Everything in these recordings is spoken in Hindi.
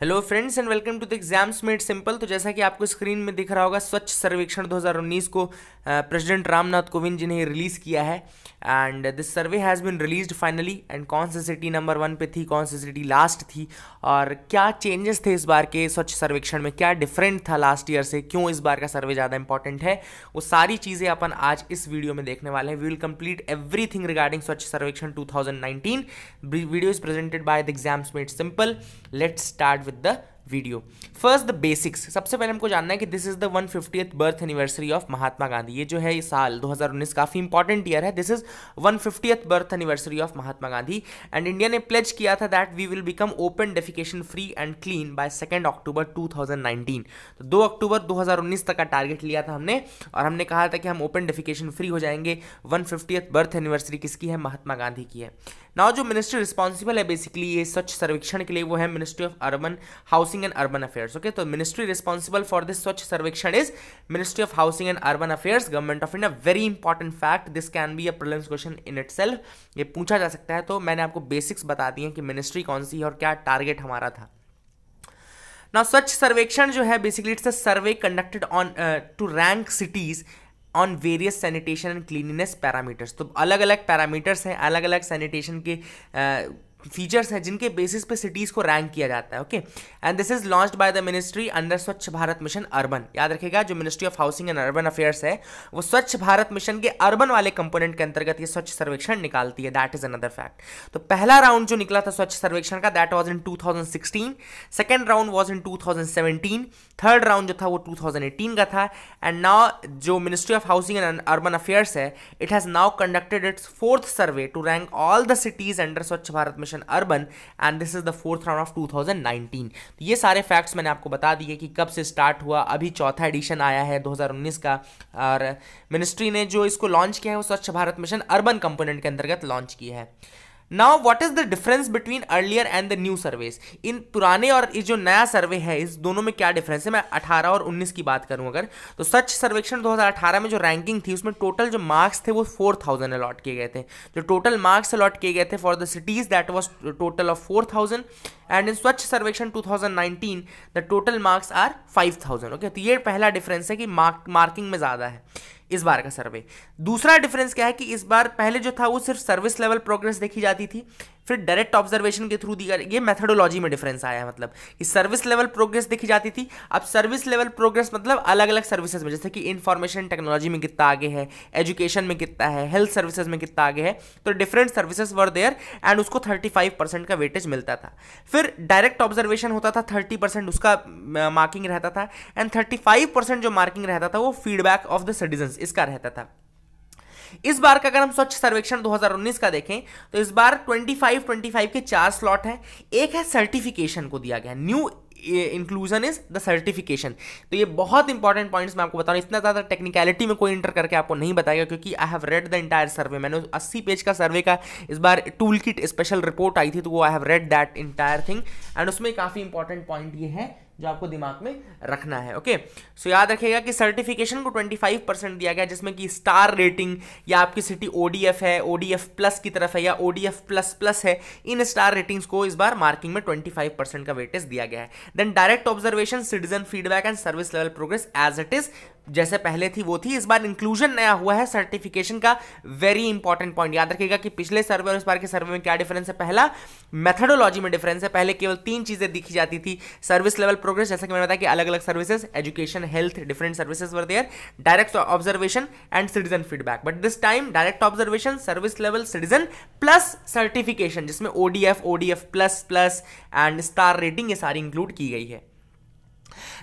Hello friends and welcome to the exams made simple तो जैसा कि आपको स्क्रीन में दिख रहा होगा स्वच्छ सर्वेक्षण 2019 को प्रेसिडेंट रामनाथ कोविंद जी ने रिलीज़ किया है and this survey has been released finally and कौन सी सिटी नंबर वन पे थी कौन सी सिटी लास्ट थी और क्या चेंजेस थे इस बार के स्वच्छ सर्वेक्षण में क्या डिफरेंट था लास्ट ईयर से क्यों इस बार का सर्वे ज़्यादा इंपॉर्टेंट है वो सारी चीज़ें अपन आज इस वीडियो में देखने वाले हैं we will complete every regarding Swachh Survekshan to video is presented by the exams made simple let start في ده video first the basics सबसे पहले हमको जानना है कि this is the one fiftieth birth anniversary of Mahatma Gandhi ये जो है इस साल 2019 काफ़ी इंपॉर्टेंट ईयर है this is one fiftieth birth anniversary of Mahatma Gandhi and India ने प्लेज किया था that we will become open defecation free and clean by second October two तो दो अक्टूबर दो तक का टारगेट लिया था हमने और हमने कहा था कि हम ओपन डेफिकेशन फ्री हो जाएंगे वन फिफ्टियथ बर्थ एनिवर्सरी किसकी है महात्मा गांधी की है नाउ जो मिनिस्टर रिस्पॉन्सिबल है बेसिकली ये स्वच्छ सर्वेक्षण के लिए वो है ministry of urban housing housing and urban affairs okay तो ministry responsible for this Swachh Survekshan is ministry of housing and urban affairs government of India very important fact this can be a prelims question in it ये पूछा जा सकता है तो मैंने आपको बेसिक्स बता दिए कि मिनिस्ट्री कौन सी है और क्या टारगेट हमारा था ना स्वच्छ सर्वेक्षण जो है basically it's a survey conducted on to rank cities on various sanitation and cleanliness parameters तो अलग अलग पैरामीटर्स हैं अलग अलग सैनिटेशन के uh, फीचर्स हैं जिनके बेसिस पे सिटीज़ को रैंक किया जाता है okay and this is launch by the ministry under Swachh Bharat mission urban याद रखेगा जो ministry of housing and urban affairs है वो स्वच्छ भारत मिशन के अर्बन वाले कंपोनेंट के अंतर्गत ये स्वच्छ सर्वेक्षण निकालती है दैट इज अनदर फैक्ट तो पहला राउंड जो निकला था स्वच्छ सर्वेक्षण का that was in two second round was in two third round जो था वो टू का था एंड नाउ जो ministry of housing and urban affairs है it has now conducted its fourth survey to rank all the cities under Swachh Bharat mission question urban and this is the fourth round of 2019 तो ये सारे फैक्ट्स मैंने आपको बता दिए कि कब से स्टार्ट हुआ अभी चौथा एडिशन आया है 2019 का और मिनिस्ट्री ने जो इसको लॉन्च किया है वो Swachh Bharat mission urban component के अंतर्गत लॉन्च किया है now what is the difference between earlier and the new surveys in पुराने और इस जो नया सर्वे है इस दोनों में क्या डिफरेंस है मैं 18 और 19 की बात करूं अगर तो सच सर्वेक्षण 2018 में जो रैंकिंग थी उसमें टोटल जो मार्क्स थे वो 4000 अलॉट किए गए थे जो टोटल मार्क्स अलॉट किए गए थे for the cities that was total of four thousand and in Swachh Survekshan 2019 the total marks are 5000 okay तो ये पहला डिफरेंस है कि मार्क मार्किंग में ज़्यादा है इस बार का सर्वे दूसरा डिफरेंस क्या है कि इस बार पहले जो था वो सिर्फ सर्विस लेवल प्रोग्रेस देखी जाती थी फिर डायरेक्ट ऑब्जर्वेशन के थ्रू दी ये मैथडोलॉजी में डिफरेंस आया है मतलब कि सर्विस लेवल प्रोग्रेस देखी जाती थी अब सर्विस लेवल प्रोग्रेस मतलब अलग अलग सर्विसेज में जैसे कि इन्फॉर्मेशन टेक्नोलॉजी में कितना आगे है एजुकेशन में कितना है हेल्थ सर्विसेज में कितना आगे है तो different services were there and उसको थर्टी का वेटेज मिलता था फिर डायरेक्ट ऑब्जर्वेशन होता था थर्टी उसका मार्किंग रहता था एंड थर्टी जो मार्किंग रहता था वो फीडबैक ऑफ द सिटीजन इसका रहता था इस बार का अगर हम स्वच्छ सर्वेक्षण 2019 का देखें तो इस बार 25 25 के चार स्लॉट हैं एक है सर्टिफिकेशन को दिया गया new inclusion is the certification तो ये बहुत इंपॉर्टेंट पॉइंट्स मैं आपको बता रहा हूँ इतना ज़्यादा टेक्निकलिटी में कोई इंटर करके आपको नहीं बताएगा क्योंकि I have read the entire survey मैंने अस्सी पेज का सर्वे का इस बार टूल किट स्पेशल रिपोर्ट आई थी तो वो I have read that entire thing and उसमें काफ़ी इंपॉर्टेंट पॉइंट ये है जो आपको दिमाग में रखना है ओके सो याद रखिएगा कि सर्टिफिकेशन को 25 परसेंट दिया गया जिसमें कि स्टार रेटिंग या आपकी सिटी ओडीएफ है ओडीएफ प्लस की तरफ है या ओडीएफ प्लस प्लस है इन स्टार रेटिंग्स को इस बार मार्किंग में 25 परसेंट का वेटेज दिया गया है then direct observation citizen feedback and service level progress as it is जैसे पहले थी वो थी इस बार इंक्लूजन नया हुआ है सर्टिफिकेशन का वेरी इंपॉर्टेंट पॉइंट याद रखिएगा कि पिछले सर्वे और इस बार के सर्वे में क्या डिफरेंस है पहला मेथडोलॉजी में डिफरेंस है पहले केवल तीन चीज़ें दिखी जाती थी सर्विस लेवल प्रोग्रेस जैसे कि मैंने बताया कि अलग अलग services education health different services were there direct observation and citizen feedback but this time direct observation service level citizen plus certification जिसमें ODF ODF plus plus and star rating ये सारी इंक्लूड की गई है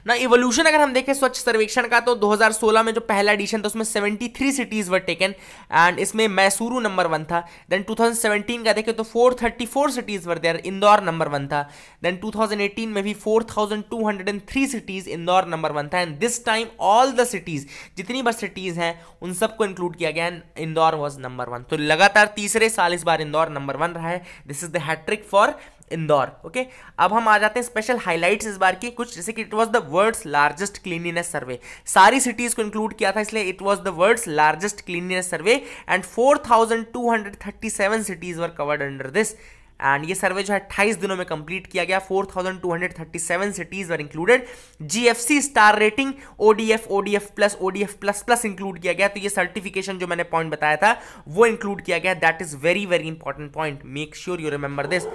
ना इवोल्यूशन अगर हम देखें स्वच्छ सर्वेक्षण का तो 2016 में जो पहला एडिशन था उसमें 73 सिटीज वर टेकन एंड इसमें मैसूरू नंबर वन था देन 2017 का देखें तो 434 cities were there Indore number one था देन 2018 में भी 4203 सिटीज इंदौर नंबर वन था and this time all the cities जितनी बस सिटीज हैं उन सबको इंक्लूड किया गया and Indore was number one तो लगातार तीसरे साल इस बार इंदौर नंबर वन रहा है this is the hattrick for Indore okay अब हम आ जाते हैं स्पेशल हाईलाइट्स इस बार की कुछ जैसे कि it was the world largest cleanliness survey सारी सिटीज को इंक्लूड किया था इसलिए it was the world largest cleanliness survey and 4237 cities were covered under this and ये सर्वे जो है अट्ठाईस दिनों में कंप्लीट किया गया four thousand two hundred seven cities are included GFC star rating ODF ODF plus ODF plus plus include किया गया तो ये सर्टिफिकेशन जो मैंने पॉइंट बताया था वो इंक्लूड किया गया that is very very important point make sure you remember this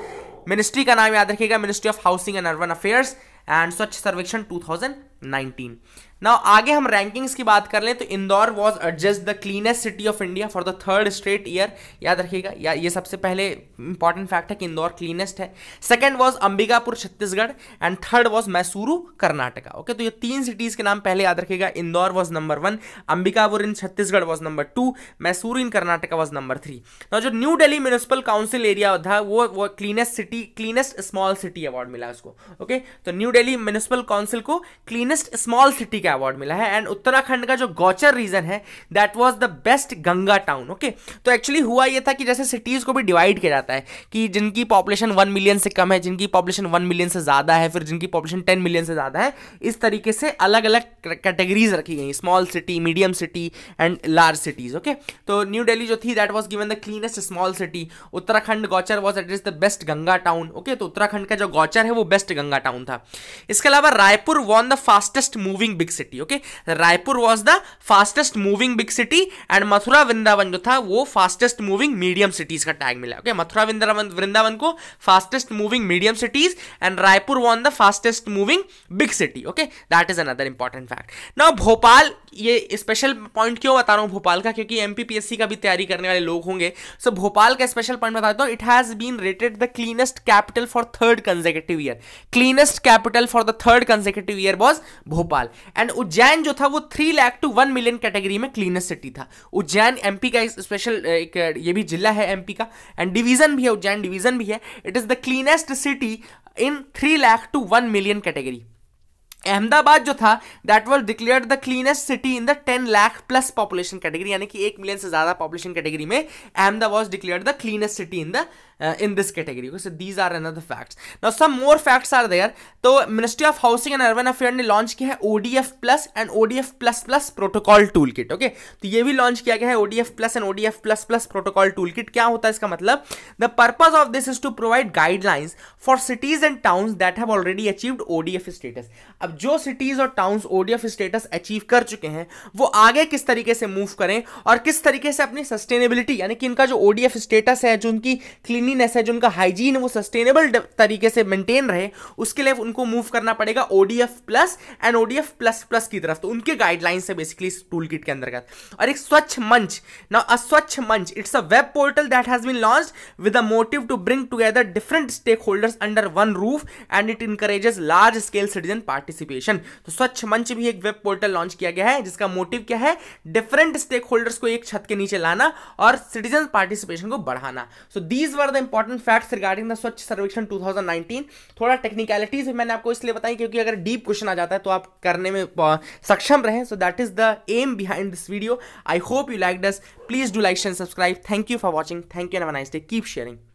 ministry का नाम याद रखिएगा ministry of housing and urban affairs and Swachh Survekshan two thousand 19 now आगे हम रैंकिंग्स की बात कर लें तो Indore was adjudged the cleanest city of India for the third straight year याद रखिएगा या ये सबसे पहले इंपॉर्टेंट फैक्ट है कि इंदौर क्लीनेस्ट है second was Ambikapur Chhattisgarh and third was Mysuru Karnataka okay तो ये तीन सिटीज के नाम पहले याद रखिएगा Indore was number one Ambikapur in Chhattisgarh was number two Mysore in Karnataka was number three ना जो new Delhi municipal council area था वो वो cleanest city cleanest small city award मिला उसको ओके okay? तो न्यू डेली म्यूनिसिपल काउंसिल को क्लीन क्लीनेस्ट स्मॉल सिटी का अवार्ड मिला है एंड उत्तराखंड का जो गौचर रीजन है that was the best Ganga town okay तो एक्चुअली हुआ ये था कि जैसे सिटीज़ को भी डिवाइड किया जाता है कि जिनकी पॉपुलेशन वन मिलियन से कम है जिनकी पॉपुलेशन वन मिलियन से ज़्यादा है फिर जिनकी पॉपुलेशन टेन मिलियन से ज़्यादा है इस तरीके से अलग अलग कैटेगरीज रखी गई small city medium city and large cities okay तो न्यू डेली जो थी that was given the cleanest small city Uttarakhand Gauchar was at is the best Ganga town okay तो उत्तराखंड का जो गौचर है वो बेस्ट गंगा टाउन था इसके अलावा Raipur won the fastest moving big city okay Raipur was the fastest moving big city and Mathura Vrindavan जो था वो फास्टेस्ट मूविंग मीडियम सिटीज का टैग मिला ओके मथुरा वृंदावन वृंदावन को fastest moving medium cities and Raipur won the fastest moving big city okay that is another important fact ना भोपाल ये स्पेशल पॉइंट क्यों बता रहा हूँ भोपाल का क्योंकि एम का भी तैयारी करने वाले लोग होंगे सो so, भोपाल का स्पेशल पॉइंट बताता हूँ it has been rated the cleanest capital for third consecutive year cleanest capital for the third consecutive year was Bhopal and Ujjain जो था वो three lakh to one million category में क्लीनेस्ट सिटी था उज्जैन एमपी का स्पेशल एक ये भी जिला है एमपी का एंड डिवीजन भी है उज्जैन डिवीजन भी है it is the cleanest city in three lakh to one million category Ahmedabad जो था that was declare the cleanest city in the ten lakh plus population category यानी कि एक मिलियन से ज़्यादा पॉपुलेशन कैटेगरी में Ahmedabad was declare the cleanest city in the in this category so these are another facts now some more facts are there तो ministry of housing and urban affair ने लॉन्च किया है ODF plus and ODF plus plus protocol tool kit okay तो ये भी लॉन्च किया गया है ODF plus and ODF plus plus protocol tool kit क्या होता है इसका मतलब the purpose of this is to provide guidelines for cities and towns that have already achieved ODF status अब जो सिटीज़ और टाउन ओडीएफ स्टेटस अचीव कर चुके हैं वो आगे किस तरीके से मूव करें और किस तरीके से अपनी सस्टेनेबिलिटी यानी कि इनका जो ओडीएफ स्टेटस है जो उनकी क्लीनिनेस है जो उनका हाइजीन है वो सस्टेनेबल तरीके से मेंटेन रहे उसके लिए उनको मूव करना पड़ेगा ODF plus and ODF plus plus की तरफ तो उनके गाइडलाइंस है बेसिकली इस टूल किट के अंतर्गत और एक स्वच्छ मंच ना a Swachh Manch it's a web portal that has been launch with a motive to bring together different stakeholders under one roof and it encourages large scale citizen participation participation तो स्वच्छ मंच भी एक वेब पोर्टल लॉन्च किया गया है जिसका मोटिव क्या है डिफरेंट स्टेक होल्डर्स को एक छत के नीचे लाना और सिटीजन पार्टिसिपेशन को बढ़ाना so these were the important facts regarding the Swachh Survekshan to थोड़ा टेक्निकलिटीज मैंने आपको इसलिए बताई क्योंकि अगर डीप क्वेश्चन आ जाता है तो आप करने में सक्षम रहें so that is the aim behind this video I hope you like this please do like and subscribe thank you for watching thank you and nice day keep sharing